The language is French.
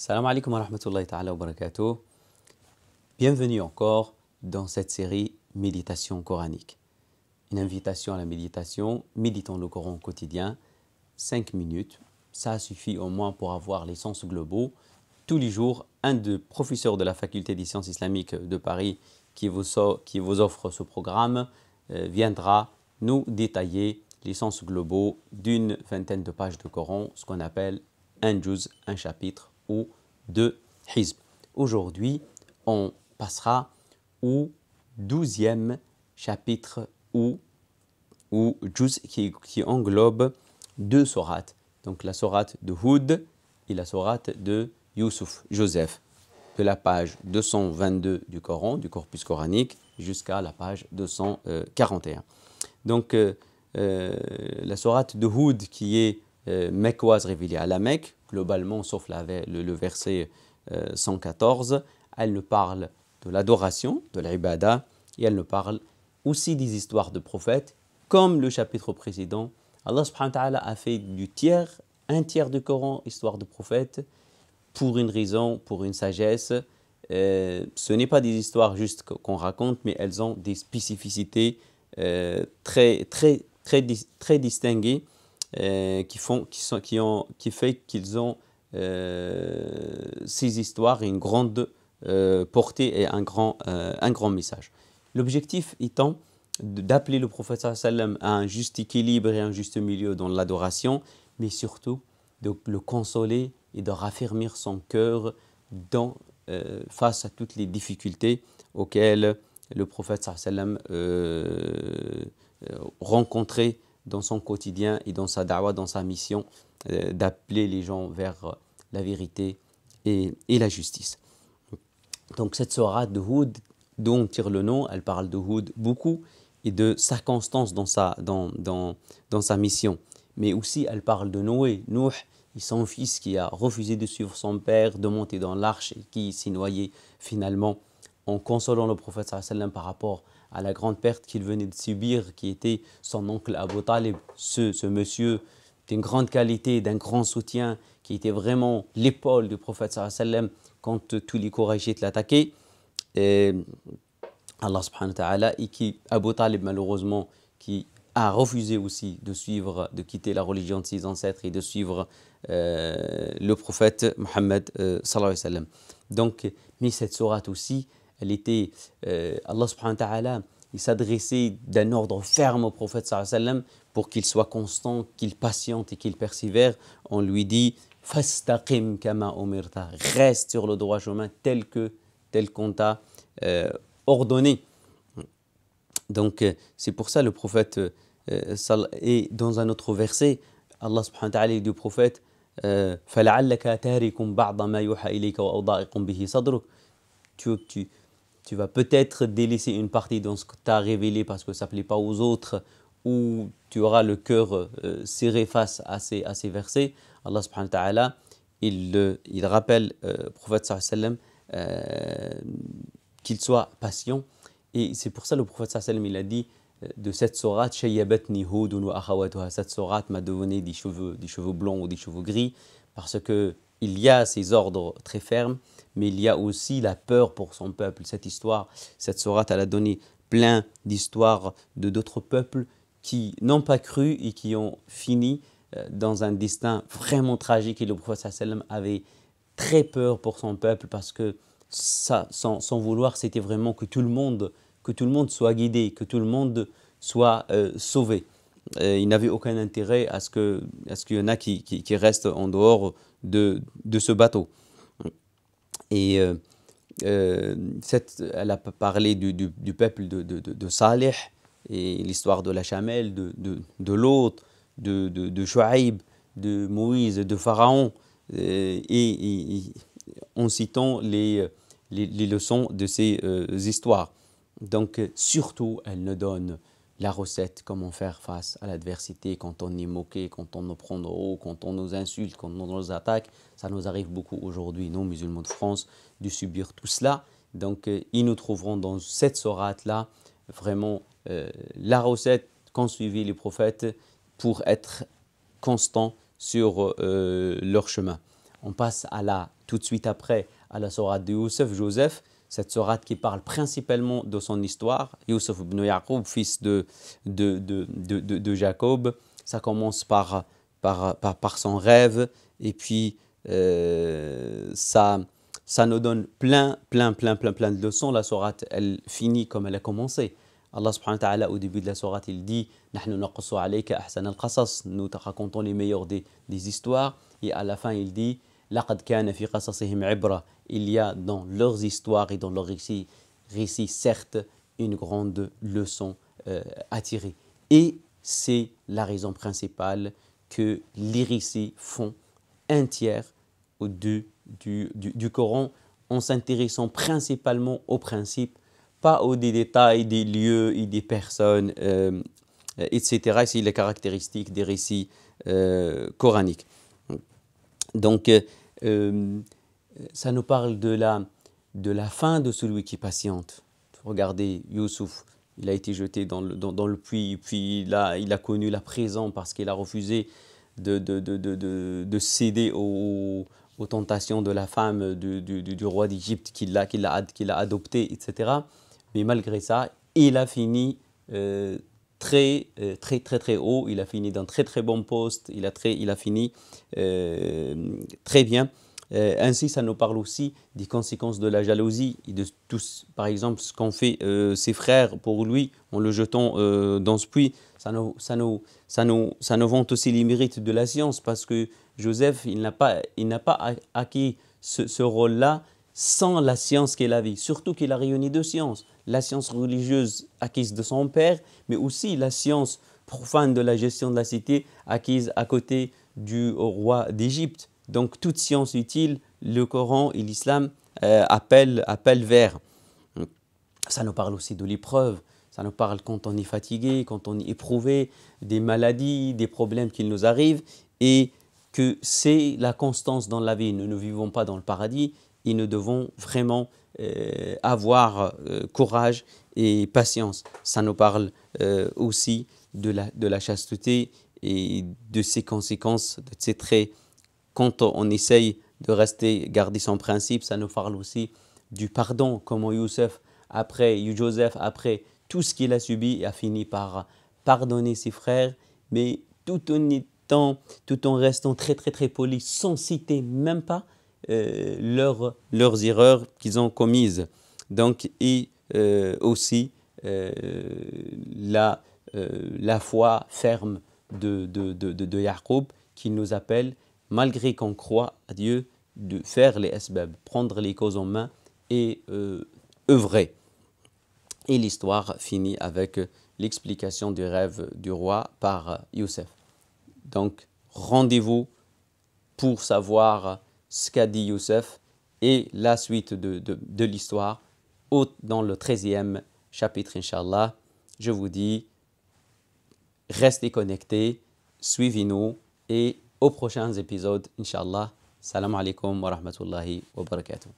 Salam alaikum wa rahmatullahi wa barakatuh. Bienvenue encore dans cette série Méditation coranique. Une invitation à la méditation, méditons le Coran quotidien, 5 minutes. Ça suffit au moins pour avoir les sens globaux. Tous les jours, un de professeurs de la faculté des sciences islamiques de Paris qui vous, qui vous offre ce programme euh, viendra nous détailler les sens globaux d'une vingtaine de pages de Coran, ce qu'on appelle un juz, un chapitre ou de Hizb. Aujourd'hui, on passera au douzième chapitre ou, ou qui, englobe deux sourates. Donc la sorate de Houd et la sourate de Yusuf, Joseph, de la page 222 du Coran, du corpus coranique, jusqu'à la page 241. Donc euh, euh, la sorate de Houd qui est euh, révélée à la Mecque, globalement, sauf le, verset 114, euh, elle ne parle de l'adoration, de l'ibada, et elle ne parle aussi des histoires de prophètes, comme le chapitre précédent. Allah a fait du tiers, un tiers du Coran, histoire de prophètes, pour une raison, pour une sagesse. Euh, ce n'est pas des histoires juste qu'on raconte, mais elles ont des spécificités euh, très distinguées. Euh, qui, font, qui, sont, qui, ont, qui fait qu'ils ont euh, ces histoires une grande euh, portée et un grand, un grand message. L'objectif étant d'appeler le prophète sallam à un juste équilibre et un juste milieu dans l'adoration, mais surtout de le consoler et de raffermir son cœur face à toutes les difficultés auxquelles le prophète sallam euh, rencontrait dans son quotidien et dans sa dawa, dans sa mission euh, d'appeler les gens vers euh, la vérité et, la justice. Donc cette sourate de Houd, dont on tire le nom, elle parle de Houd beaucoup et de sa constance dans sa, mission. Mais aussi elle parle de Noé, Nouh son fils qui a refusé de suivre son père, de monter dans l'arche et qui s'est noyé finalement en consolant le prophète par rapport à la grande perte qu'il venait de subir, qui était son oncle Abu Talib. Ce, monsieur d'une grande qualité, d'un grand soutien, qui était vraiment l'épaule du prophète sallam quand tous les couragites l'attaquaient. Allah subhanahu wa ta'ala, et qui, Abu Talib malheureusement, qui a refusé aussi de suivre, de quitter la religion de ses ancêtres et de suivre euh, le prophète Mohammed euh, sallallahu alayhi wa Donc, mais cette sourate aussi, elle était, euh, Allah subhanahu wa ta'ala, il s'adressait d'un ordre ferme au prophète sallam pour qu'il soit constant, qu'il patiente et qu'il persévère. On lui dit Fastaqim kama umirta, reste sur le droit chemin tel que tel qu'on t'a euh, ordonné. Donc euh, c'est pour ça le prophète euh, et dans un autre verset, Allah subhanahu wa ta'ala dit au prophète euh, tu, tu, tu vas peut-être délaisser une partie dans ce que tu as révélé parce que ça ne plaît pas aux autres ou tu auras le cœur euh, serré face à ces, versets. Allah subhanahu wa ta'ala, il, le, il rappelle euh, prophète sallallahu alayhi wa euh, qu'il soit patient. Et c'est pour ça le prophète sallallahu alayhi wa il a dit de cette sourate, cette sourate m'a donné des cheveux, des cheveux blonds ou des cheveux gris parce que il y a ces ordres très fermes, mais il y a aussi la peur pour son peuple. Cette histoire, cette sourate, elle a donné plein d'histoires de d'autres peuples qui n'ont pas cru et qui ont fini euh, dans un destin vraiment tragique. Et le prophète sallam avait très peur pour son peuple parce que ça, sans, vouloir, c'était vraiment que tout le monde, que tout le monde soit guidé, que tout le monde soit euh, sauvé. Euh, il n'avait aucun intérêt à ce qu'il y en a qui, qui, restent en dehors de, ce bateau. Et euh, euh, elle a parlé du, du, peuple de, de, et l'histoire de la Chamelle, de, de, l'autre, de, de, de Moïse, de Pharaon, et, en citant les, leçons de ces histoires. Donc, surtout, elle ne donne la recette, comment faire face à l'adversité quand on est moqué, quand on nous prend de haut, quand on nous insulte, quand on nous attaque. Ça nous arrive beaucoup aujourd'hui, nous, musulmans de France, de subir tout cela. Donc, euh, ils nous trouveront dans cette sorate-là vraiment euh, la recette qu'ont suivi les prophètes pour être constants sur euh, leur chemin. On passe à la, tout de suite après, à la sorate de Youssef, Joseph, cette sourate qui parle principalement de son histoire. Youssef ibn Yaqub, fils de, de, de, de, de Jacob, ça commence par, par, par, par, son rêve et puis euh, ça, ça nous donne plein, plein, plein, plein, plein de leçons. La sourate, elle finit comme elle a commencé. Allah subhanahu wa ta'ala, au début de la sourate, il dit Nous te racontons les meilleures des, des histoires. Et à la fin, il dit Laqad kana fi qasasihim ibra » il y a dans leurs histoires et dans leurs récits, certes, une grande leçon euh, à tirer. Et c'est la raison principale que les récits font un tiers du, du, du, Coran en s'intéressant principalement aux principes, pas aux détails des lieux et des personnes, euh, etc. C'est les caractéristiques des récits euh, coraniques. Donc, euh, ça nous parle de la, de la fin de celui qui patiente. Regardez Youssouf, il a été jeté dans le, dans, le puits, puis il a, il a connu la prison parce qu'il a refusé de, de, de, de, de céder aux, tentations de la femme du, du, roi d'Égypte qu'il a qui, adopté, etc. Mais malgré ça, il a fini euh, très, euh, très, très, très haut, il a fini d'un très, très bon poste, il a, très, il a fini euh, très bien. Euh, ainsi, ça nous parle aussi des conséquences de la jalousie et de tous, par exemple, ce qu'ont fait euh, ses frères pour lui en le jetant euh, dans ce puits. Ça nous, ça, nous, ça, nous, ça nous vante aussi les mérites de la science parce que Joseph, il n'a pas, il n'a pas acquis ce, rôle-là sans la science la vie, surtout qu'il a réuni deux sciences, la science religieuse acquise de son père, mais aussi la science profane de la gestion de la cité acquise à côté du roi d'Égypte. Donc toute science utile, le Coran et l'islam euh, appellent, vers. Ça nous parle aussi de l'épreuve, ça nous parle quand on est fatigué, quand on est éprouvé, des maladies, des problèmes qui nous arrivent, et que c'est la constance dans la vie. Nous ne vivons pas dans le paradis et nous devons vraiment euh, avoir euh, courage et patience. Ça nous parle aussi de la, de la chasteté et de ses conséquences, de ses traits quand on essaye de rester, garder son principe, ça nous parle aussi du pardon, comment Youssef, après, Joseph, après tout ce qu'il a subi, a fini par pardonner ses frères, mais tout en tout en restant très très très poli, sans citer même pas euh, leurs erreurs qu'ils ont commises. Donc, et euh, aussi euh, la, foi ferme de, de, Jacob qui nous appelle malgré qu'on croit à Dieu, de faire les esbèbes, prendre les causes en main et euh, œuvrer. Et l'histoire finit avec l'explication du rêve du roi par Youssef. Donc, rendez-vous pour savoir ce qu'a dit Youssef et la suite de, de, de l'histoire dans le 13e chapitre, Inch'Allah. Je vous dis, restez connectés, suivez-nous et au prochain épisode inshallah Salam alaikum wa rahmatullahi wa barakatuh.